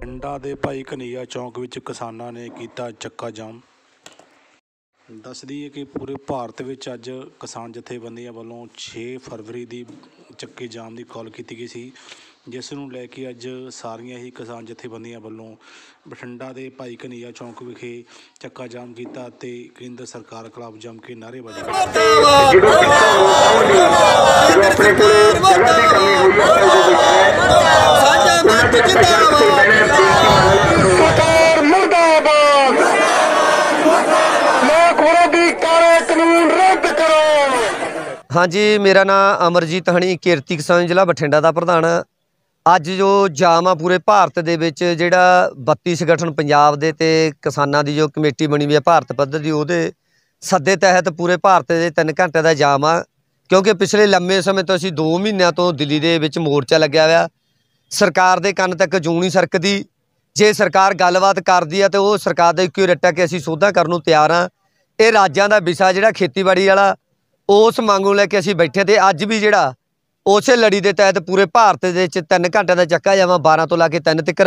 ਪਿੰਡਾਂ ਦੇ ਭਾਈ ਕਨਈਆ ਚੌਂਕ ਵਿੱਚ ਕਿਸਾਨਾਂ ਨੇ ਕੀਤਾ ਚੱਕਾ ਜਾਮ ਦੱਸਦੀ ਹੈ ਕਿ ਪੂਰੇ ਭਾਰਤ ਵਿੱਚ ਅੱਜ ਕਿਸਾਨ ਜਥੇਬੰਦੀਆਂ ਵੱਲੋਂ 6 ਫਰਵਰੀ ਦੀ ਚੱਕੇ ਜਾਮ ਦੀ ਕਾਲ ਕੀਤੀ ਗਈ ਸੀ ਜਿਸ ਨੂੰ ਲੈ ਕੇ ਅੱਜ ਸਾਰੀਆਂ ਹੀ ਕਿਸਾਨ ਜਥੇਬੰਦੀਆਂ ਵੱਲੋਂ ਬਠਿੰਡਾ ਦੇ ਭਾਈ ਕਨਈਆ ਚੌਂਕ ਵਿਖੇ ਚੱਕਾ ਜਾਮ ਕੀਤਾ ਤੇ ਕੇਂਦਰ ਸਰਕਾਰ ਖਿਲਾਫ ਜਮ ਕੇ ਹੋਈ ਹੈ ਕਾਲੇ ਕਾਨੂੰਨ ਰੱਦ ਕਰੋ ਹਾਂਜੀ ਮੇਰਾ ਨਾਮ ਅਮਰਜੀਤ ਹਣੀ ਕੀਰਤੀ ਕਿਸਾਨ ਜ਼ਿਲ੍ਹਾ ਬਠਿੰਡਾ ਦਾ ਪ੍ਰਧਾਨ ਅੱਜ ਜੋ ਜਾਮ ਆ ਪੂਰੇ ਭਾਰਤ ਦੇ ਵਿੱਚ ਜਿਹੜਾ 32 ਸੰਗਠਨ ਪੰਜਾਬ ਦੇ ਤੇ ਕਿਸਾਨਾਂ ਦੀ ਜੋ ਕਮੇਟੀ ਬਣੀ ਹੋਈ ਹੈ ਭਾਰਤ ਪੱਧਰ ਦੀ ਉਹਦੇ ਸੱਦੇ ਤਹਿਤ ਪੂਰੇ ਭਾਰਤ ਦੇ 3 ਘੰਟੇ ਦਾ ਜਾਮ ਆ ਕਿਉਂਕਿ ਪਿਛਲੇ ਲੰਮੇ ਸਮੇਂ ਤੋਂ ਅਸੀਂ 2 ਮਹੀਨਿਆਂ ਤੋਂ ਦਿੱਲੀ ਦੇ ਵਿੱਚ ਮੋਰਚਾ ਲੱਗਿਆ ਹੋਇਆ ਸਰਕਾਰ ਦੇ ਕੰਨ ਤੱਕ ਜੂਣੀ ਸਰਕਦੀ ਜੇ ਸਰਕਾਰ ਗੱਲਬਾਤ ਕਰਦੀ ਆ ਤੇ ਉਹ ਸਰਕਾਰ ਦਾ ਇੱਕੋ ਰੱਟਾ ਕਿ ਅਸੀਂ ਸੋਧਾ ਕਰਨ ਨੂੰ ਤਿਆਰ ਆ ਇਹ ਰਾਜਾਂ ਦਾ ਵਿਸ਼ਾ ਜਿਹੜਾ ਖੇਤੀਬਾੜੀ ਵਾਲਾ ਉਸ ਮੰਗ ਨੂੰ ਲੈ ਕੇ ਅਸੀਂ ਬੈਠੇ ਤੇ ਅੱਜ ਵੀ ਜਿਹੜਾ ਉਸੇ ਲੜੀ ਦੇ ਤਹਿਤ ਪੂਰੇ ਭਾਰਤ ਦੇ ਵਿੱਚ 3 ਘੰਟਿਆਂ ਦਾ ਚੱਕਾ ਜਾਵਾਂ 12 ਤੋਂ ਲਾ ਕੇ 3 ਤੱਕ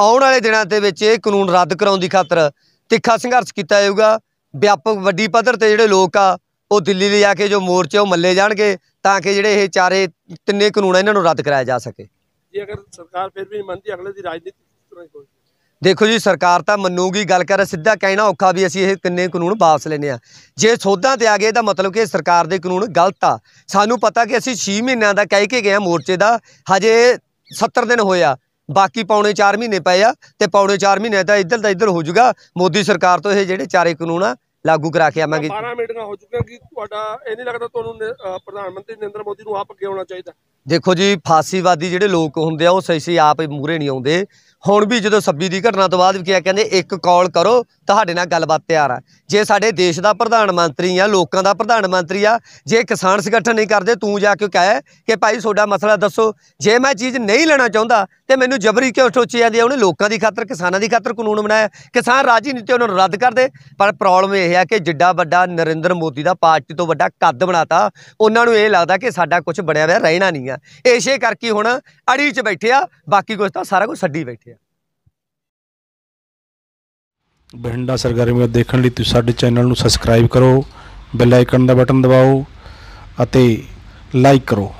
ਆਉਣ ਵਾਲੇ ਦਿਨਾਂ ਦੇ ਵਿੱਚ ਇਹ ਕਾਨੂੰਨ ਰੱਦ ਕਰਾਉਣ ਦੀ ਖਾਤਰ ਤਿੱਖਾ ਸੰਘਰਸ਼ ਕੀਤਾ ਜਾਊਗਾ ਵਿਆਪਕ ਵੱਡੀ ਪੱਧਰ ਤੇ ਜਿਹੜੇ ਲੋਕ ਆ ਉਹ ਦਿੱਲੀ ਲਈ ਆ ਕੇ ਜੋ ਮੋਰਚੇ ਉਹ ਮੱਲੇ ਜਾਣਗੇ ਤਾਂ ਕਿ ਜਿਹੜੇ ਇਹ ਚਾਰੇ ਤਿੰਨੇ ਕਾਨੂੰਨ ਇਹਨਾਂ ਨੂੰ ਰੱਦ ਕਰਾਇਆ ਜਾ ਸਕੇ ਜੇ ਅਗਰ ਸਰਕਾਰ ਫਿਰ ਵੀ ਨਹੀਂ ਮੰਨਦੀ ਅਗਲੇ ਦੀ ਰਾਜਨੀਤੀ ਕਿਸ ਤਰ੍ਹਾਂ ਹੋਵੇ ਦੇਖੋ ਜੀ ਸਰਕਾਰ ਤਾਂ ਮੰਨੂਗੀ ਗੱਲ ਕਰ ਸਿੱਧਾ ਕਹਿਣਾ ਔਖਾ ਵੀ ਅਸੀਂ ਇਹ ਕਿੰਨੇ ਕਾਨੂੰਨ ਵਾਪਸ ਲੈਨੇ ਆ ਜੇ ਸੋਧਾਂ ਤੇ ਆ ਗਏ ਤਾਂ ਮਤਲਬ ਕਿ ਸਰਕਾਰ ਦੇ ਕਾਨੂੰਨ ਗਲਤ ਆ ਸਾਨੂੰ ਪਤਾ ਕਿ ਅਸੀਂ 6 ਮਹੀਨਿਆਂ ਦਾ ਕਹਿ ਕੇ ਗਏ ਮੋਰਚੇ ਦਾ ਹਜੇ 70 ਦਿਨ ਹੋਇਆ ਬਾਕੀ ਪੌਣੇ 4 ਮਹੀਨੇ ਪਏ ਆ ਤੇ ਪੌਣੇ 4 ਮਹੀਨੇ ਤਾਂ ਇੱਧਰ ਦਾ ਇੱਧਰ ਹੋ ਜਾਊਗਾ ਮੋਦੀ ਸਰਕਾਰ ਤੋਂ ਇਹ ਜਿਹੜੇ ਚਾਰੇ ਕਾਨੂੰਨ ਆ ਲਾਗੂ ਕਰਾ ਕੇ ਆਵਾਂਗੇ 12 ਮੀਟਿੰਗਾਂ ਹੋ ਚੁੱਕੀਆਂ ਕਿ ਤੁਹਾਡਾ ਇਹ ਨਹੀਂ ਲੱਗਦਾ ਤੁਹਾਨੂੰ ਪ੍ਰਧਾਨ ਮੰਤਰੀ ਨਰਿੰਦਰ ਮੋਦੀ ਨੂੰ ਆਪ ਅੱਗੇ ਆਉਣਾ ਚਾਹੀਦਾ ਦੇਖੋ ਜੀ ਫਾਸੀਵਾਦੀ ਜਿਹੜੇ ਲੋਕ ਹੁੰਦੇ ਆ ਉਹ ਸਹੀ ਸਹੀ ਆਪ ਮੂਰੇ ਨਹੀਂ ਆਉਂਦੇ ਹੁਣ ਵੀ ਜਦੋਂ ਸੱਬੀ ਦੀ ਘਟਨਾ ਤੋਂ ਬਾਅਦ ਵੀ ਕਿਹਾ ਕਹਿੰਦੇ ਇੱਕ ਕਾਲ ਕਰੋ ਤੁਹਾਡੇ ਨਾਲ ਗੱਲਬਾਤ ਤਿਆਰ ਆ ਜੇ ਸਾਡੇ ਦੇਸ਼ ਦਾ ਪ੍ਰਧਾਨ ਮੰਤਰੀ ਆ ਲੋਕਾਂ ਦਾ ਪ੍ਰਧਾਨ ਮੰਤਰੀ ਆ ਜੇ ਕਿਸਾਨ ਸੰਗਠਨ ਨਹੀਂ ਕਰਦੇ ਤੂੰ ਜਾ ਕੇ ਕਹੇ ਕਿ ਭਾਈ ਤੁਹਾਡਾ ਮਸਲਾ ਦੱਸੋ ਜੇ ਮੈਂ ਚੀਜ਼ ਨਹੀਂ ਲੈਣਾ ਚਾਹੁੰਦਾ ਤੇ ਮੈਨੂੰ ਜਬਰੀ ਕਿਉਂ ਸੋਚੀ ਜਾਂਦੀ ਆ ਉਹਨੇ ਲੋਕਾਂ ਦੀ ਖਾਤਰ ਕਿਸਾਨਾਂ ਦੀ ਖਾਤਰ ਕਾਨੂੰਨ ਬਣਾਇਆ ਕਿਸਾਨ ਰਾਜੀ ਤੇ ਉਹਨਾਂ ਨੂੰ ਰੱਦ ਕਰਦੇ ਪਰ ਪ੍ਰੋਬਲਮ ਇਹ ਆ ਕਿ ਜਿੱਡਾ ਵੱਡਾ ਨਰਿੰਦਰ ਮੋਦੀ ਦਾ ਪਾਰਟੀ ਤੋਂ ਵੱਡਾ ਕੱਦ ਬਣਾਤਾ ਉਹਨਾਂ ਨੂੰ ਇਹ ਲੱਗਦਾ ਕਿ ਸਾਡਾ ਕੁਝ ਬਣਿਆ ਹੋਇਆ ਰਹਿਣਾ ਨਹੀਂ ਆ ਏਸ਼ੇ ਕਰਕੇ ਹੁਣ ਅੜੀ 'ਚ ਬੈਠੇ ਆ ਬਾਕੀ ਕੁਝ ਤਾਂ ਸਾਰਾ ਕੁਝ ਛੱਡੀ ਬੈਠੇ ਆ ਬਹਿੰਡਾ ਸਰਗਰਮੀਆਂ ਦੇਖਣ ਲਈ ਤੁਸੀਂ ਸਾਡੇ ਚੈਨਲ ਨੂੰ ਸਬਸਕ੍ਰਾਈਬ ਕਰੋ ਬੈਲ ਆਈਕਨ ਦਾ ਬਟਨ ਦਬਾਓ ਅਤੇ ਲਾਈਕ ਕਰੋ